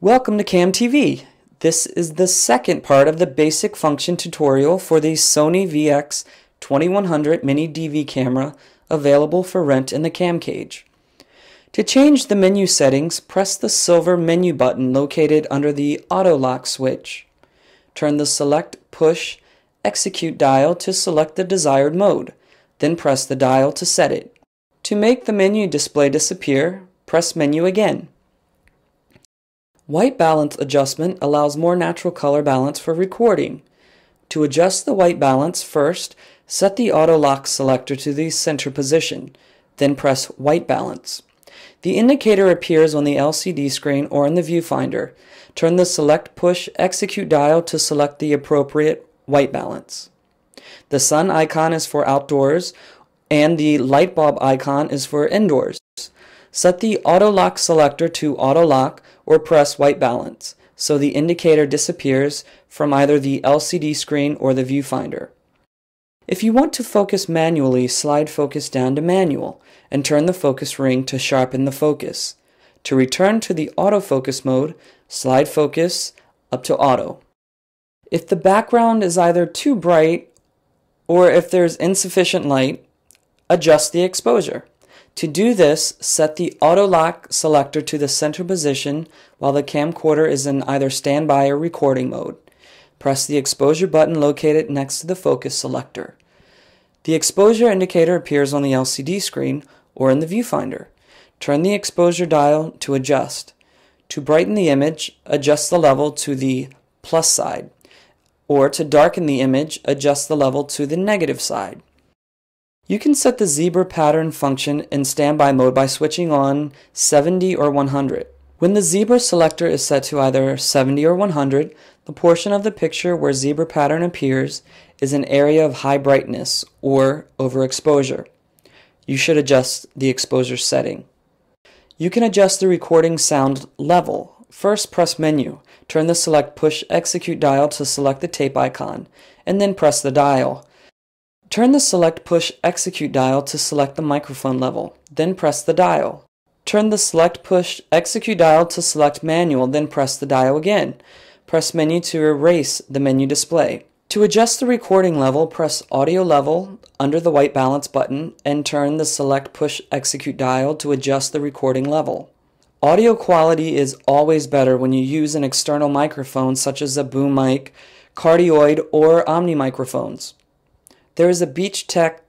Welcome to CamTV. This is the second part of the basic function tutorial for the Sony VX2100 mini DV camera available for rent in the cam cage. To change the menu settings, press the silver menu button located under the auto lock switch. Turn the select push execute dial to select the desired mode, then press the dial to set it. To make the menu display disappear, press menu again. White balance adjustment allows more natural color balance for recording. To adjust the white balance, first set the auto lock selector to the center position, then press white balance. The indicator appears on the LCD screen or in the viewfinder. Turn the select push execute dial to select the appropriate white balance. The sun icon is for outdoors and the light bulb icon is for indoors. Set the auto lock selector to auto lock or press white balance so the indicator disappears from either the LCD screen or the viewfinder. If you want to focus manually, slide focus down to manual and turn the focus ring to sharpen the focus. To return to the autofocus mode, slide focus up to auto. If the background is either too bright or if there's insufficient light, adjust the exposure. To do this, set the auto lock selector to the center position while the camcorder is in either standby or recording mode. Press the exposure button located next to the focus selector. The exposure indicator appears on the LCD screen or in the viewfinder. Turn the exposure dial to adjust. To brighten the image, adjust the level to the plus side, or to darken the image, adjust the level to the negative side. You can set the zebra pattern function in standby mode by switching on 70 or 100. When the zebra selector is set to either 70 or 100, the portion of the picture where zebra pattern appears is an area of high brightness or overexposure. You should adjust the exposure setting. You can adjust the recording sound level. First press menu, turn the select push execute dial to select the tape icon, and then press the dial. Turn the Select Push Execute dial to select the microphone level, then press the dial. Turn the Select Push Execute dial to select Manual, then press the dial again. Press Menu to erase the menu display. To adjust the recording level, press Audio Level under the white balance button and turn the Select Push Execute dial to adjust the recording level. Audio quality is always better when you use an external microphone such as a boom mic, cardioid, or omni microphones. There is a Beach Tech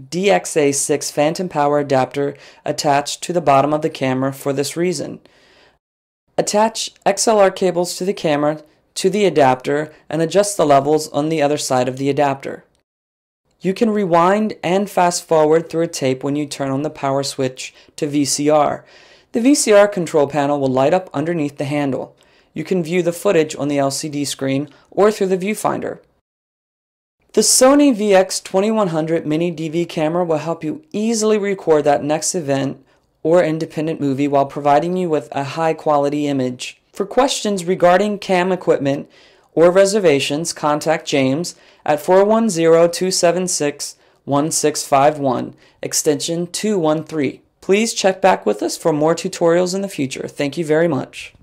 DXA6 phantom power adapter attached to the bottom of the camera for this reason. Attach XLR cables to the camera to the adapter and adjust the levels on the other side of the adapter. You can rewind and fast forward through a tape when you turn on the power switch to VCR. The VCR control panel will light up underneath the handle. You can view the footage on the LCD screen or through the viewfinder. The Sony VX2100 mini DV camera will help you easily record that next event or independent movie while providing you with a high quality image. For questions regarding cam equipment or reservations, contact James at 410 276 1651, extension 213. Please check back with us for more tutorials in the future. Thank you very much.